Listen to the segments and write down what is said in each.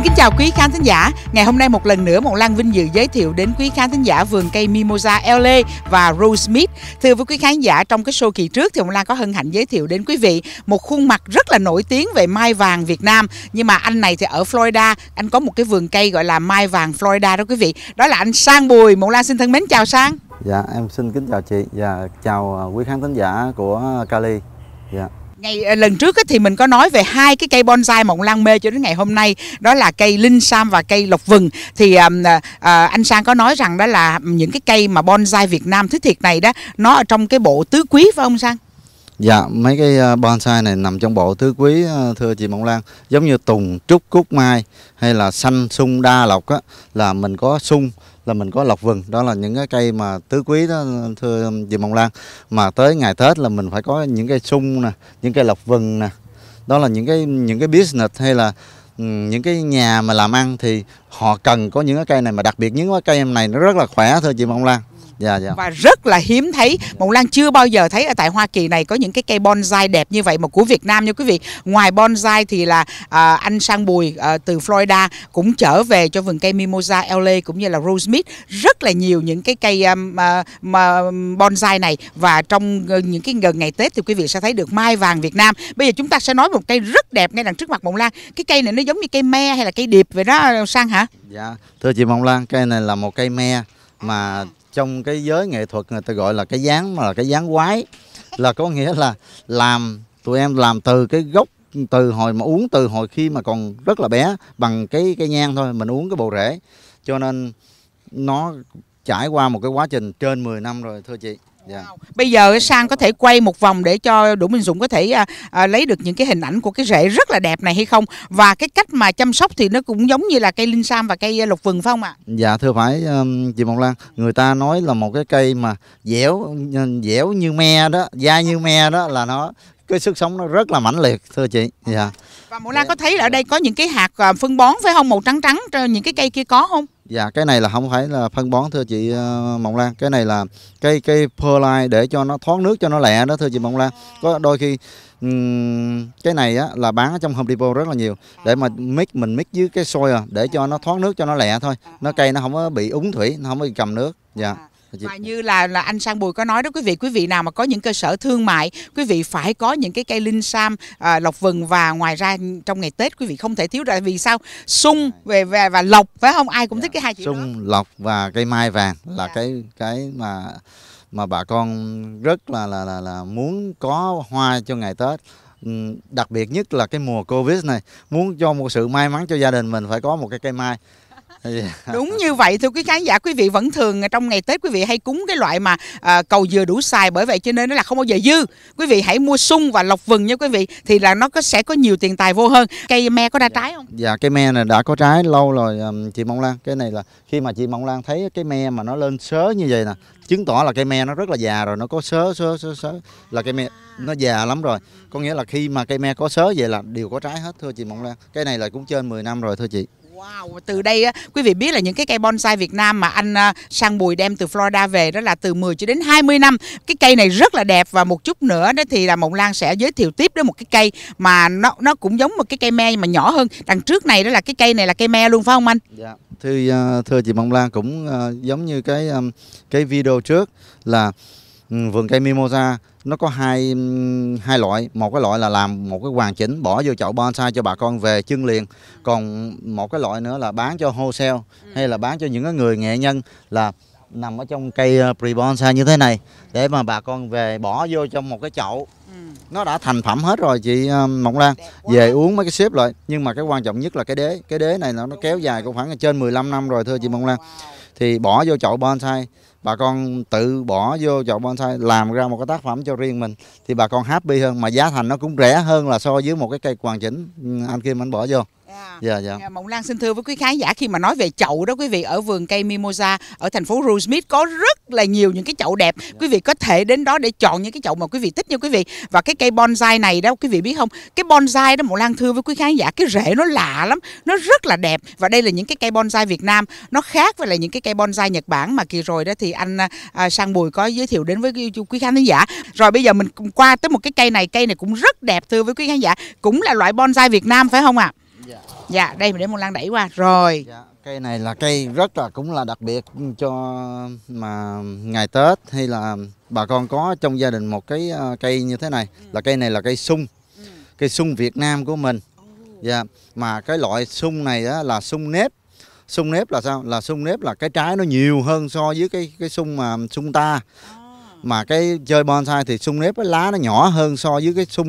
Xin kính chào quý khán thính giả. Ngày hôm nay một lần nữa một Lan vinh dự giới thiệu đến quý khán thính giả vườn cây Mimosa LA và Rose Smith. Thưa với quý khán giả, trong cái show kỳ trước thì một Lan có hân hạnh giới thiệu đến quý vị một khuôn mặt rất là nổi tiếng về mai vàng Việt Nam. Nhưng mà anh này thì ở Florida, anh có một cái vườn cây gọi là mai vàng Florida đó quý vị. Đó là anh Sang Bùi. một Lan xin thân mến chào Sang. Dạ, em xin kính chào chị và dạ, chào à, quý khán thính giả của Cali. Dạ ngày ờ, lần trước thì mình có nói về hai cái cây bonsai mộng lan mê cho đến ngày hôm nay đó là cây linh sam và cây lộc vừng thì um, uh, anh sang có nói rằng đó là những cái cây mà bonsai Việt Nam thứ thiệt này đó nó ở trong cái bộ tứ quý phải không sang Dạ, mấy cái bonsai này nằm trong bộ tứ quý thưa chị Mộng Lan Giống như tùng, trúc, cúc mai hay là xanh, sung, đa lộc á Là mình có sung là mình có lọc vừng đó là những cái cây mà tứ quý đó thưa chị Mông Lan mà tới ngày Tết là mình phải có những cây sung nè những cây lọc vừng nè đó là những cái những cái business hay là ừ, những cái nhà mà làm ăn thì họ cần có những cái cây này mà đặc biệt những cái cây này nó rất là khỏe thưa chị Mông Lan yeah, dạ, yeah. Dạ. và rất là hiếm thấy mộng lan chưa bao giờ thấy ở tại hoa kỳ này có những cái cây bonsai đẹp như vậy mà của việt nam nha quý vị ngoài bonsai thì là à, anh sang bùi à, từ florida cũng trở về cho vườn cây mimosa la cũng như là rosemith rất là nhiều những cái cây um, à, mà um, bonsai này và trong ờ, những cái gần ngày tết thì quý vị sẽ thấy được mai vàng việt nam bây giờ chúng ta sẽ nói một cây rất đẹp ngay đằng trước mặt mộng lan cái cây này nó giống như cây me hay là cây điệp vậy đó sang hả dạ thưa chị mộng lan cây này là một cây me mà trong cái giới nghệ thuật người ta gọi là cái dáng mà là cái dáng quái là có nghĩa là làm tụi em làm từ cái gốc từ hồi mà uống từ hồi khi mà còn rất là bé bằng cái cái nhang thôi mình uống cái bộ rễ cho nên nó trải qua một cái quá trình trên 10 năm rồi thưa chị Yeah. Dạ. Bây giờ Sang có thể quay một vòng để cho Đỗ Minh Dũng có thể à, à, lấy được những cái hình ảnh của cái rễ rất là đẹp này hay không? Và cái cách mà chăm sóc thì nó cũng giống như là cây linh sam và cây à, lục vừng phải không ạ? Dạ thưa phải chị Mộng Lan, người ta nói là một cái cây mà dẻo dẻo như me đó, da như me đó là nó cái sức sống nó rất là mãnh liệt thưa chị. Dạ. Và Mộng Lan dạ. có thấy là ở đây có những cái hạt à, phân bón phải không màu trắng trắng trên ờ, những cái cây kia có không? Dạ cái này là không phải là phân bón thưa chị ờ, Mộng Lan, cái này là cây cái perlite để cho nó thoát nước cho nó lẹ đó thưa chị Mộng Lan. Có đôi khi um, cái này á, là bán ở trong Home Depot rất là nhiều để mà mix mình mix với cái soil để cho nó thoát nước cho nó lẹ thôi. Nó cây nó không có bị úng thủy, nó không có bị cầm nước. Dạ và dạ. như là là anh Sang Bùi có nói đó quý vị quý vị nào mà có những cơ sở thương mại quý vị phải có những cái cây linh sam à, lộc vừng và ngoài ra trong ngày Tết quý vị không thể thiếu ra vì sao sung dạ. về về và lộc phải không ai cũng dạ. thích cái hai chữ sung đó. lộc và cây mai vàng là dạ. cái cái mà mà bà con rất là là là, là muốn có hoa cho ngày Tết ừ, đặc biệt nhất là cái mùa Covid này muốn cho một sự may mắn cho gia đình mình phải có một cái cây mai đúng như vậy thưa quý khán giả quý vị vẫn thường trong ngày tết quý vị hay cúng cái loại mà à, cầu dừa đủ xài bởi vậy cho nên nó là không bao giờ dư quý vị hãy mua sung và lọc vừng nha quý vị thì là nó có sẽ có nhiều tiền tài vô hơn cây me có ra dạ. trái không dạ cây me này đã có trái lâu rồi chị mong lan cái này là khi mà chị mong lan thấy cái me mà nó lên sớ như vậy nè chứng tỏ là cây me nó rất là già rồi nó có sớ sớ sớ sớ là cây me nó già lắm rồi có nghĩa là khi mà cây me có sớ vậy là đều có trái hết thưa chị mộng lan cái này là cũng trên 10 năm rồi thưa chị Wow, từ đây quý vị biết là những cái cây bonsai Việt Nam mà anh à, Sang Bùi đem từ Florida về đó là từ 10 cho đến 20 năm. Cái cây này rất là đẹp và một chút nữa đó thì là Mộng Lan sẽ giới thiệu tiếp đến một cái cây mà nó nó cũng giống một cái cây me mà nhỏ hơn. Đằng trước này đó là cái cây này là cây me luôn phải không anh? Dạ. Thưa à, thưa chị Mộng Lan cũng à, giống như cái cái video trước là Ừ, vườn cây mimosa nó có hai hai loại một cái loại là làm một cái hoàn chỉnh bỏ vô chậu bonsai cho bà con về chân liền còn một cái loại nữa là bán cho wholesale ừ. hay là bán cho những cái người nghệ nhân là nằm ở trong cây ờ, pre bonsai như thế này để mà bà con về bỏ vô trong một cái chậu ừ. nó đã thành phẩm hết rồi chị ờ, Mộng Lan về uống mấy cái xếp lại nhưng mà cái quan trọng nhất là cái đế cái đế này nó, nó kéo dài cũng khoảng trên 15 năm rồi thưa chị Mộng Lan thì bỏ vô chậu bonsai bà con tự bỏ vô chậu bonsai làm ra một cái tác phẩm cho riêng mình thì bà con happy hơn mà giá thành nó cũng rẻ hơn là so với một cái cây hoàn chỉnh ừ, anh Kim anh bỏ vô Dạ dạ. Mộng Lan xin thưa với quý khán giả khi mà nói về chậu đó quý vị ở vườn cây Mimosa ở thành phố Rosemead có rất là nhiều những cái chậu đẹp. Dạ. Quý vị có thể đến đó để chọn những cái chậu mà quý vị thích nha quý vị. Và cái cây bonsai này đó quý vị biết không? Cái bonsai đó Mộng Lan thưa với quý khán giả cái rễ nó lạ lắm, nó rất là đẹp và đây là những cái cây bonsai Việt Nam nó khác với là những cái cây bonsai Nhật Bản mà kỳ rồi đó thì anh à, Sang Bùi có giới thiệu đến với quý, quý khán giả. Rồi bây giờ mình qua tới một cái cây này, cây này cũng rất đẹp thưa với quý khán giả, cũng là loại bonsai Việt Nam phải không ạ? À? Dạ. dạ, đây mình để môn lan đẩy qua rồi dạ, cây này là cây rất là cũng là đặc biệt cho mà ngày tết hay là bà con có trong gia đình một cái ờ, cây như thế này ừ. là cây này là cây sung ừ. cây sung việt nam của mình dạ mà cái loại sung này đó là sung nếp sung nếp là sao là sung nếp là cái trái nó nhiều hơn so với cái cái sung mà sung ta à mà cái chơi bonsai thì sung nếp cái lá nó nhỏ hơn so với cái sung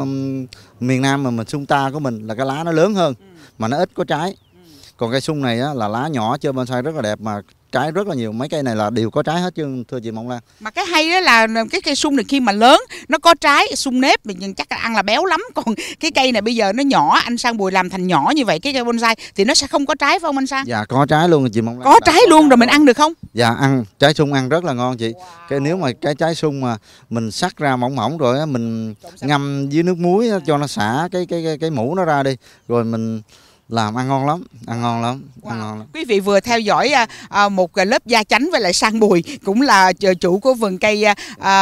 um, miền Nam mà mình sung ta của mình là cái lá nó lớn hơn ừ. mà nó ít có trái ừ. còn cây sung này á, là lá nhỏ chơi bonsai rất là đẹp mà trái rất là nhiều mấy cây này là đều có trái hết chứ thưa chị mộng lan mà cái hay đó là cái cây sung này khi mà lớn nó có trái sung nếp mình chắc là ăn là béo lắm còn cái cây này bây giờ nó nhỏ anh sang bùi làm thành nhỏ như vậy cái cây bonsai thì nó sẽ không có trái phải không anh sang dạ có trái luôn chị mộng lan có trái luôn rồi mình ăn được không dạ ăn trái sung ăn rất là ngon chị wow. cái nếu mà cái trái sung mà mình sắc ra mỏng mỏng rồi mình ngâm dưới nước muối cho nó xả cái cái cái, cái mũ nó ra đi rồi mình làm ăn ngon lắm ăn ngon lắm wow. ăn ngon lắm quý vị vừa theo dõi à, à, một à, lớp da chánh với lại sang bùi cũng là chủ của vườn cây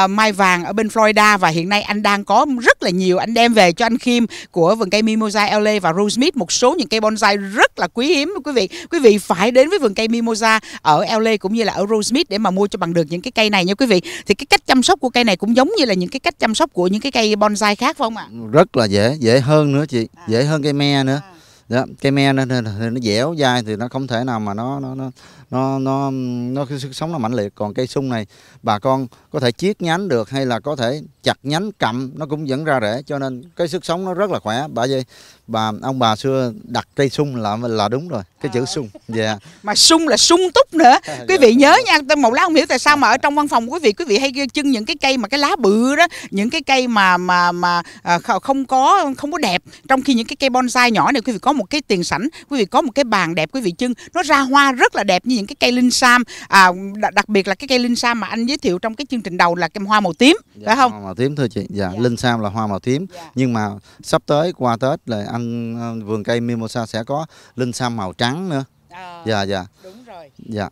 mai vàng ở bên Florida và hiện nay anh đang có rất là nhiều anh đem về cho anh Kim của vườn cây Mimosa LA và Rose Smith một số những cây bonsai rất là quý hiếm quý vị quý vị phải đến với vườn cây Mimosa ở LA cũng như là ở Rose Smith để mà mua cho bằng được những cái cây này nha quý vị thì cái cách chăm sóc của cây này cũng giống như là những cái cách chăm sóc của những cái cây bonsai khác phải không ạ rất là dễ dễ hơn nữa chị dễ hơn cây me nữa à đó, cây me nó, nó, nó dẻo dai thì nó không thể nào mà nó nó nó nó nó, nó cái sức sống nó mạnh liệt còn cây sung này bà con có thể chiết nhánh được hay là có thể chặt nhánh cầm nó cũng vẫn ra rễ cho nên cái sức sống nó rất là khỏe bà vậy bà ông bà xưa đặt cây sung là là đúng rồi cái à. chữ sung dạ yeah. mà sung là sung túc nữa dạ. quý vị nhớ nha một lát không hiểu tại sao mà ở trong văn phòng quý vị quý vị hay chưng những cái cây mà cái lá bự đó những cái cây mà mà mà à, không có không có đẹp trong khi những cái cây bonsai nhỏ này quý vị có một cái tiền sảnh quý vị có một cái bàn đẹp quý vị trưng nó ra hoa rất là đẹp như những cái cây linh sam à, đặc biệt là cái cây linh sam mà anh giới thiệu trong cái chương trình đầu là cái hoa màu tím dạ, phải không hoa màu tím thưa chị dạ, dạ. linh sam là hoa màu tím dạ. nhưng mà sắp tới qua tết là anh ờ, vườn cây mimosa sẽ có linh sam màu trắng nữa ờ, dạ dạ đúng rồi dạ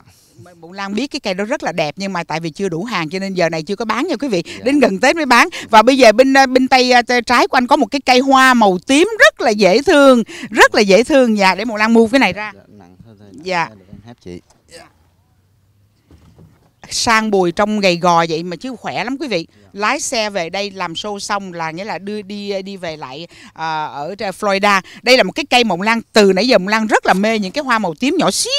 Bụng Lan biết cái cây đó rất là đẹp nhưng mà tại vì chưa đủ hàng cho nên giờ này chưa có bán nha quý vị. Dạ. Đến gần Tết mới bán. Và bây giờ bên bên tay à, trái của anh có một cái cây hoa màu tím rất là dễ thương, rất là dễ thương dạ để Bụng Lan mua cái này ra. Dạ, nặng hơn thôi. Dạ. Được, hết chị sang bùi trong gầy gò vậy mà chứ khỏe lắm quý vị dạ. lái xe về đây làm show xong là nghĩa là đưa đi đi về lại à, ở Florida đây là một cái cây mộng lan từ nãy giờ mộng lan rất là mê những cái hoa màu tím nhỏ xíu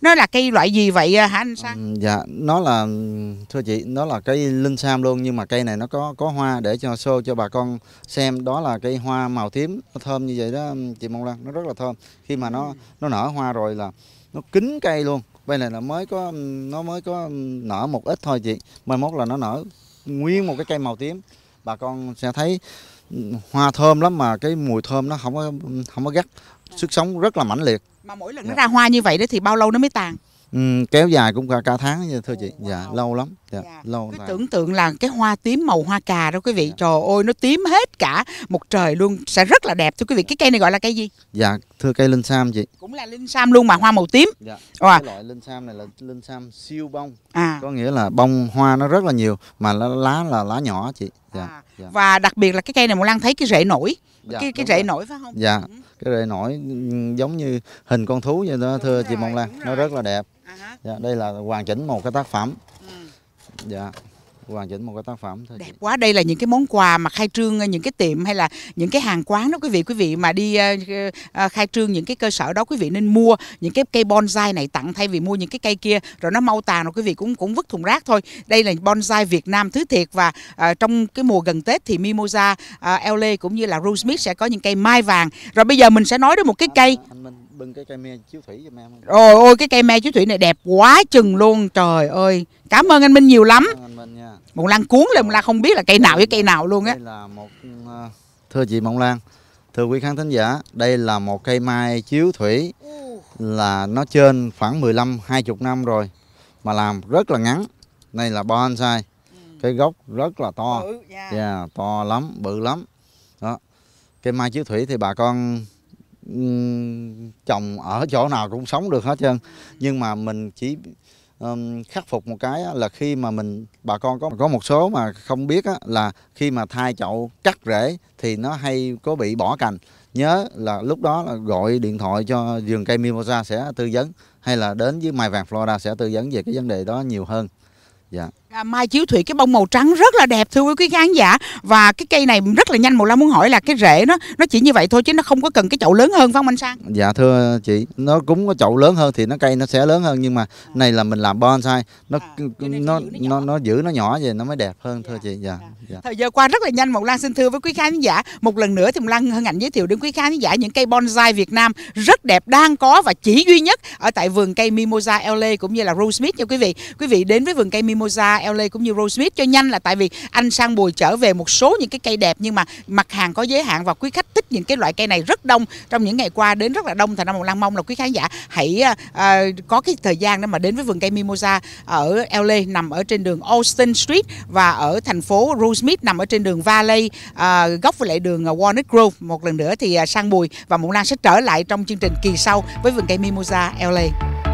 nó là cây loại gì vậy à, hả anh sang dạ nó là thưa chị nó là cây linh sam luôn nhưng mà cây này nó có có hoa để cho show cho bà con xem đó là cây hoa màu tím nó thơm như vậy đó chị mộng lan nó rất là thơm khi mà nó nó nở hoa rồi là nó kín cây luôn bây này là mới có nó mới có nở một ít thôi chị mai mốt là nó nở nguyên một cái cây màu tím bà con sẽ thấy hoa thơm lắm mà cái mùi thơm nó không có không có gắt sức sống rất là mãnh liệt mà mỗi lần nó dạ. ra hoa như vậy đó thì bao lâu nó mới tàn Ừ, kéo dài cũng cả cả tháng vậy thưa chị dạ, wow. dạ lâu lắm dạ, dạ. lâu cứ tưởng tượng là cái hoa tím màu hoa cà đó quý vị dạ. trời ơi nó tím hết cả một trời luôn sẽ rất là đẹp thưa quý vị cái cây này gọi là cây gì dạ thưa cây linh sam chị cũng là linh sam luôn mà hoa màu tím dạ wow. cái loại linh sam này là linh sam siêu bông à. có nghĩa là bông hoa nó rất là nhiều mà lá là lá nhỏ chị dạ, à. dạ. và đặc biệt là cái cây này một lan thấy cái rễ nổi dạ, cái cái rễ nổi phải không dạ ừ. cái rễ nổi ừ, giống như hình con thú vậy đó thưa đúng chị mông lan nó rất là đẹp Dạ, dạ, đây là hoàn chỉnh một cái tác phẩm ừ. dạ hoàn chỉnh một cái tác phẩm thôi đẹp quá đây là những cái món quà mà khai trương ờ, những cái tiệm hay là những cái hàng quán đó quý vị quý vị mà đi ờ, ờ, khai trương những cái cơ sở đó quý vị nên mua những cái cây bonsai này tặng thay vì mua những cái cây kia rồi nó mau tàn rồi quý vị cũng cũng vứt thùng rác thôi đây là bonsai Việt Nam thứ thiệt và uh, trong cái mùa gần Tết thì mimosa uh, LA e cũng như là Rose sẽ có những cây mai vàng rồi bây giờ mình sẽ nói đến một cái cây anh, anh Minh bưng cái cây me chiếu thủy cho em rồi ôi cái cây me chiếu thủy này đẹp quá chừng luôn trời ơi cảm ơn anh minh nhiều lắm anh minh nha mộng lan cuốn lên mộng lan không biết là cây nào với cây nào luôn á đây là một ờ, thưa chị mộng lan thưa quý khán thính giả đây là một cây mai chiếu thủy là nó trên khoảng 15 20 năm rồi mà làm rất là ngắn này là bonsai ừ. cái gốc rất là to Yeah, to lắm bự lắm đó cây mai chiếu thủy thì bà con chồng ở chỗ nào cũng sống được hết trơn nhưng mà mình chỉ um, khắc phục một cái là khi mà mình bà con có có một số mà không biết là khi mà thai chậu cắt rễ thì nó hay có bị bỏ cành nhớ là lúc đó là gọi điện thoại cho vườn cây mimosa sẽ tư vấn hay là đến với mai vàng florida sẽ tư vấn về cái vấn đề đó nhiều hơn dạ yeah. À, mai chiếu thủy cái bông màu trắng rất là đẹp thưa quý khán giả và cái cây này rất là nhanh một la muốn hỏi là cái rễ nó nó chỉ như vậy thôi chứ nó không có cần cái chậu lớn hơn phải không anh sang dạ thưa chị nó cũng có chậu lớn hơn thì nó cây nó sẽ lớn hơn nhưng mà à. này là mình làm bonsai nó à, nó nó nó giữ nó nhỏ vậy nó mới đẹp hơn thưa dạ, chị dạ, dạ. dạ thời giờ qua rất là nhanh một lan xin thưa với quý khán giả một lần nữa thì một lan hân hạnh giới thiệu đến quý khán giả những cây bonsai Việt Nam rất đẹp đang có và chỉ duy nhất ở tại vườn cây Mimosa LA cũng như là Rose Smith nha quý vị quý vị đến với vườn cây Mimosa LA cũng như Rose Smith cho nhanh là tại vì anh sang Bùi trở về một số những cái cây đẹp nhưng mà mặt hàng có giới hạn và quý khách thích những cái loại cây này rất đông trong những ngày qua đến rất là đông thành ra một Lăng mong là quý khán giả hãy à, có cái thời gian để mà đến với vườn cây Mimosa ở LA nằm ở trên đường Austin Street và ở thành phố Rose Smith nằm ở trên đường Valley à, góc với lại đường Walnut Grove một lần nữa thì sang Bùi và Mộng Lan sẽ trở lại trong chương trình kỳ sau với vườn cây Mimosa LA.